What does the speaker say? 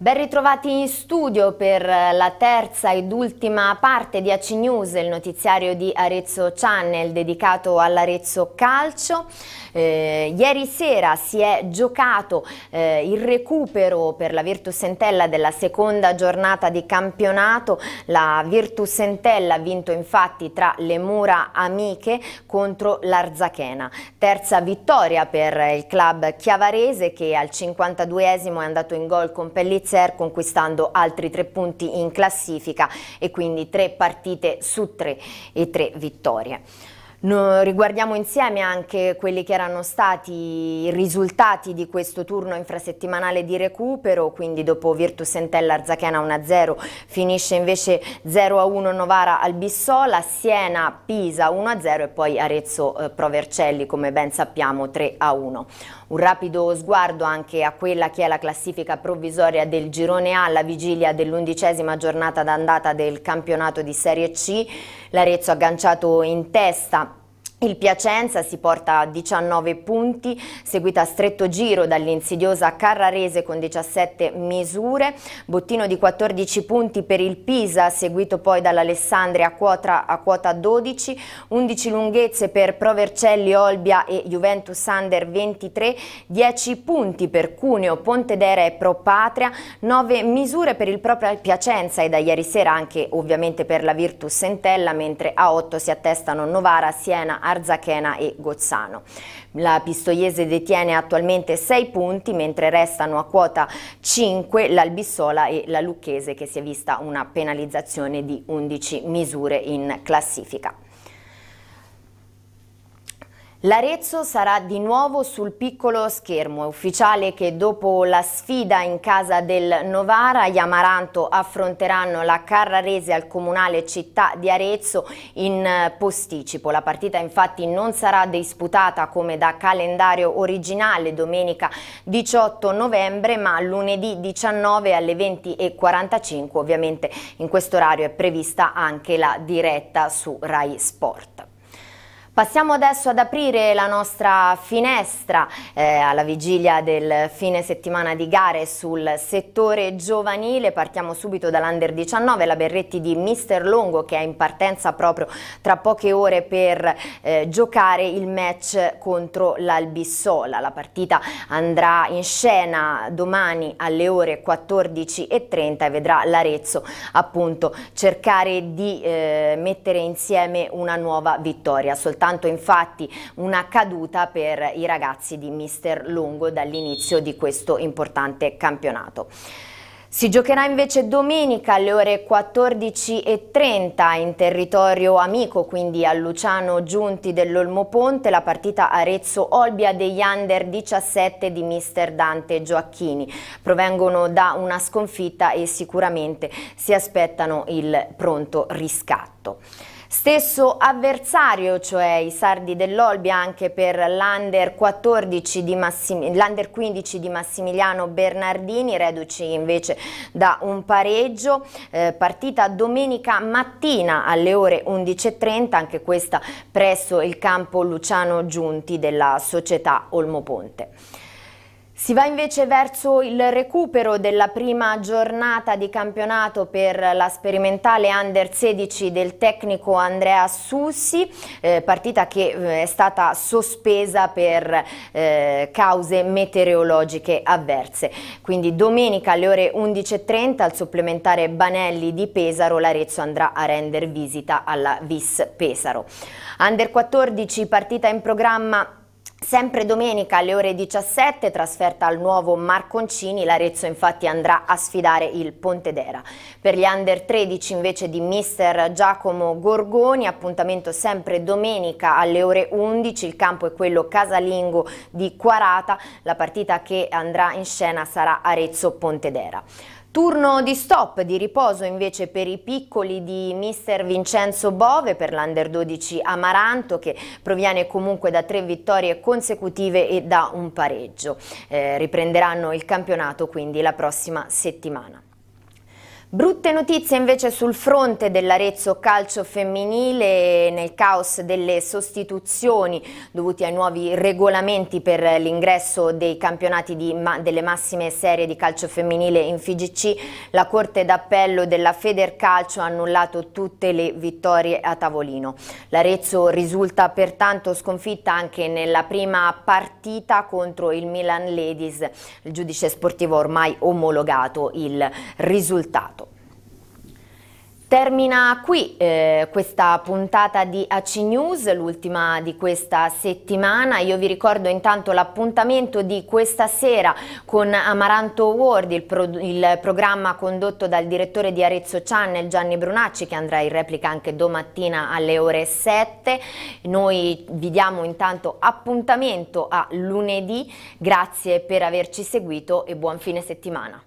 Ben ritrovati in studio per la terza ed ultima parte di AC News, il notiziario di Arezzo Channel dedicato all'Arezzo Calcio. Eh, ieri sera si è giocato eh, il recupero per la Virtus Entella della seconda giornata di campionato. La Virtus Entella ha vinto infatti tra le mura amiche contro l'Arzachena. Terza vittoria per il club chiavarese che al 52esimo è andato in gol con Pellizzi Spitzer conquistando altri tre punti in classifica e quindi tre partite su tre e tre vittorie. No, riguardiamo insieme anche quelli che erano stati i risultati di questo turno infrasettimanale di recupero, quindi dopo Virtus Entella Arzachena 1-0 finisce invece 0-1 Novara al Albissola, Siena Pisa 1-0 e poi Arezzo eh, Provercelli come ben sappiamo 3-1. Un rapido sguardo anche a quella che è la classifica provvisoria del girone A alla vigilia dell'undicesima giornata d'andata del campionato di Serie C. L'Arezzo agganciato in testa il Piacenza si porta a 19 punti, seguita a stretto giro dall'insidiosa Carrarese con 17 misure, bottino di 14 punti per il Pisa, seguito poi dall'Alessandria a, a quota, 12, 11 lunghezze per Provercelli, Olbia e Juventus Under 23, 10 punti per Cuneo, Pontedera e Propatria, 9 misure per il proprio Piacenza e da ieri sera anche ovviamente per la Virtus Sentella, mentre a 8 si attestano Novara, Siena, Arzachena e Gozzano. La Pistoiese detiene attualmente 6 punti, mentre restano a quota 5 l'Albissola e la Lucchese che si è vista una penalizzazione di 11 misure in classifica. L'Arezzo sarà di nuovo sul piccolo schermo. È ufficiale che dopo la sfida in casa del Novara, gli Amaranto affronteranno la Carrarese al comunale città di Arezzo in eh, posticipo. La partita infatti non sarà disputata come da calendario originale domenica 18 novembre, ma lunedì 19 alle 20.45. Ovviamente in questo orario è prevista anche la diretta su Rai Sport. Passiamo adesso ad aprire la nostra finestra eh, alla vigilia del fine settimana di gare sul settore giovanile. Partiamo subito dall'Under 19, la Berretti di Mister Longo che è in partenza proprio tra poche ore per eh, giocare il match contro l'Albissola. La partita andrà in scena domani alle ore 14.30 e vedrà l'Arezzo appunto cercare di eh, mettere insieme una nuova vittoria. Soltanto soltanto infatti una caduta per i ragazzi di Mister Longo dall'inizio di questo importante campionato. Si giocherà invece domenica alle ore 14.30 in territorio amico, quindi a Luciano Giunti dell'Olmo Ponte, la partita Arezzo-Olbia degli under 17 di mister Dante Gioacchini. Provengono da una sconfitta e sicuramente si aspettano il pronto riscatto. Stesso avversario, cioè i sardi dell'Olbia anche per l'Under 15 di Massimiliano Bernardini, reduci invece da un pareggio, eh, partita domenica mattina alle ore 11.30, anche questa presso il campo Luciano Giunti della società Olmoponte. Si va invece verso il recupero della prima giornata di campionato per la sperimentale Under 16 del tecnico Andrea Sussi, eh, partita che eh, è stata sospesa per eh, cause meteorologiche avverse. Quindi domenica alle ore 11.30 al supplementare Banelli di Pesaro l'Arezzo andrà a render visita alla Vis Pesaro. Under 14 partita in programma Sempre domenica alle ore 17, trasferta al nuovo Marconcini, l'Arezzo infatti andrà a sfidare il Pontedera. Per gli under 13 invece di mister Giacomo Gorgoni, appuntamento sempre domenica alle ore 11, il campo è quello casalingo di Quarata, la partita che andrà in scena sarà Arezzo-Pontedera. Turno di stop, di riposo invece per i piccoli di mister Vincenzo Bove per l'Under 12 Amaranto che proviene comunque da tre vittorie consecutive e da un pareggio. Eh, riprenderanno il campionato quindi la prossima settimana. Brutte notizie invece sul fronte dell'Arezzo calcio femminile nel caos delle sostituzioni dovuti ai nuovi regolamenti per l'ingresso dei campionati di, ma, delle massime serie di calcio femminile in FIGC. La Corte d'Appello della Federcalcio ha annullato tutte le vittorie a tavolino. L'Arezzo risulta pertanto sconfitta anche nella prima partita contro il Milan Ladies. Il giudice sportivo ha ormai omologato il risultato. Termina qui eh, questa puntata di AC News, l'ultima di questa settimana. Io vi ricordo intanto l'appuntamento di questa sera con Amaranto World, il, pro il, programma condotto dal direttore di Arezzo Channel Gianni Brunacci che andrà in replica anche domattina alle ore 7. Noi vi diamo intanto appuntamento a lunedì. Grazie per averci seguito e buon fine settimana.